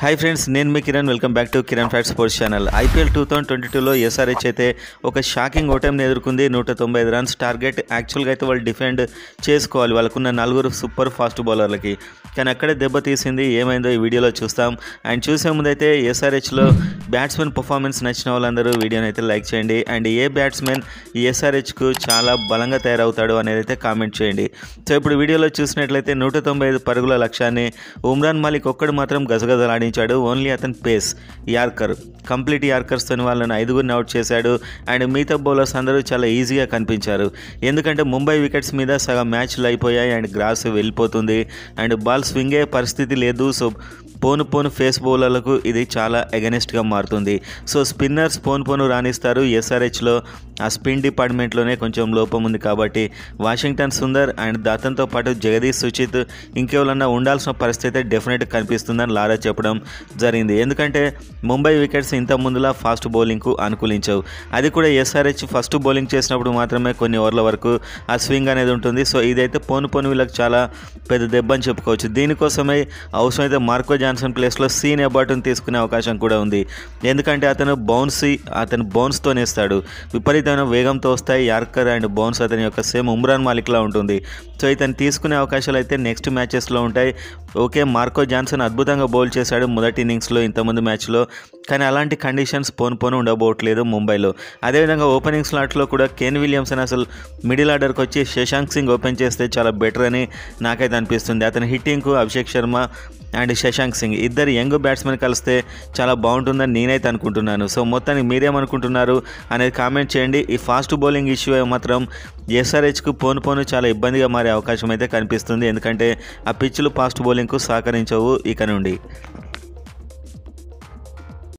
hi friends నేను మీ Kiran welcome back to Kiran fat sports channel IPL two thousand twenty టూలో SRH అయితే ఒక షాకింగ్ ఓటమిని ఎదుర్కొంది నూట తొంభై ఐదు రన్స్ టార్గెట్ యాక్చువల్గా అయితే వాళ్ళు డిఫెండ్ చేసుకోవాలి వాళ్ళకున్న నలుగురు సూపర్ ఫాస్ట్ బౌలర్లకి కానీ అక్కడే దెబ్బ తీసింది ఏమైందో ఈ వీడియోలో చూస్తాం అండ్ చూసే ముందైతే ఎస్ఆర్హెచ్లో బ్యాట్స్మెన్ పర్ఫార్మెన్స్ నచ్చిన వాళ్ళందరూ వీడియోని అయితే లైక్ చేయండి అండ్ ఏ బ్యాట్స్మెన్ ఎస్ఆర్హెచ్కు చాలా బలంగా తయారవుతాడు అనేది అయితే కామెంట్ చేయండి సో ఇప్పుడు వీడియోలో చూసినట్లయితే నూట తొంభై ఐదు పరుగుల లక్ష్యాన్ని ఉమ్రాన్ మాలిక్ ఒక్కడు మాత్రం గజగజలాడి సాధించాడు ఓన్లీ అతని పేస్ యార్కర్ కంప్లీట్ తోని వాళ్ళని ఐదుగురిని అవుట్ చేశాడు అండ్ మిగతా బౌలర్స్ అందరూ చాలా ఈజీగా కనిపించారు ఎందుకంటే ముంబై వికెట్స్ మీద సగం మ్యాచ్లు అయిపోయాయి అండ్ గ్రాస్ వెళ్ళిపోతుంది అండ్ బాల్ స్వింగ్ అయ్యే పరిస్థితి లేదు సో పోను పోను ఫేస్ బౌలర్లకు ఇది చాలా ఎగనెస్ట్గా మారుతుంది సో స్పిన్నర్స్ పోను పోను రాణిస్తారు ఎస్ఆర్హెచ్లో ఆ స్పిన్ డిపార్ట్మెంట్లోనే కొంచెం లోపం ఉంది కాబట్టి వాషింగ్టన్ సుందర్ అండ్ దాతంతో పాటు జగదీష్ సుచిత్ ఇంకెవరన్నా ఉండాల్సిన పరిస్థితి డెఫినెట్గా కనిపిస్తుందని లారా చెప్పడం చేయడం జరిగింది ఎందుకంటే ముంబై వికెట్స్ ఇంత ముందులా ఫాస్ట్ బౌలింగ్కు అనుకూలించవు అది కూడా ఎస్ఆర్హెచ్ ఫస్ట్ బౌలింగ్ చేసినప్పుడు మాత్రమే కొన్ని ఓవర్ల వరకు ఆ స్వింగ్ అనేది ఉంటుంది సో ఇదైతే పోను పోను వీళ్ళకి చాలా పెద్ద దెబ్బ అని చెప్పుకోవచ్చు దీనికోసమే అవసరమైతే మార్కో జాన్సన్ ప్లేస్లో సీన్ ఎబార్ట్ని తీసుకునే అవకాశం కూడా ఉంది ఎందుకంటే అతను బౌన్సీ అతను బౌన్స్తో నేస్తాడు విపరీతమైన వేగంతో వస్తాయి యార్కర్ అండ్ బౌన్స్ అతని యొక్క సేమ్ ఉమ్రాన్ మాలిక్లా ఉంటుంది సో ఇతను తీసుకునే అవకాశాలు అయితే నెక్స్ట్ మ్యాచెస్లో ఉంటాయి ఓకే మార్కో జాన్సన్ అద్భుతంగా బౌల్ చేశాడు మొదటి ఇన్నింగ్స్లో ఇంతకుముందు మ్యాచ్లో కానీ అలాంటి కండిషన్స్ పోను పోను ఉండబోట్లేదు ముంబైలో అదేవిధంగా ఓపెనింగ్ స్లాట్లో కూడా కేన్ విలియమ్స్ అని అసలు మిడిల్ ఆర్డర్కి వచ్చి శశాంక్ సింగ్ ఓపెన్ చేస్తే చాలా బెటర్ అని నాకైతే అనిపిస్తుంది అతని హిట్టింగ్కు అభిషేక్ శర్మ అండ్ శశాంక్ సింగ్ ఇద్దరు యంగ్ బ్యాట్స్మెన్ కలిస్తే చాలా బాగుంటుందని నేనైతే అనుకుంటున్నాను సో మొత్తానికి మీరేమనుకుంటున్నారు అనేది కామెంట్ చేయండి ఈ ఫాస్ట్ బౌలింగ్ ఇష్యూ మాత్రం ఎస్ఆర్హెచ్కు పోను పోను చాలా ఇబ్బందిగా మారే అవకాశం అయితే కనిపిస్తుంది ఎందుకంటే ఆ పిచ్లు ఫాస్ట్ బౌలింగ్కు సహకరించవు ఇక నుండి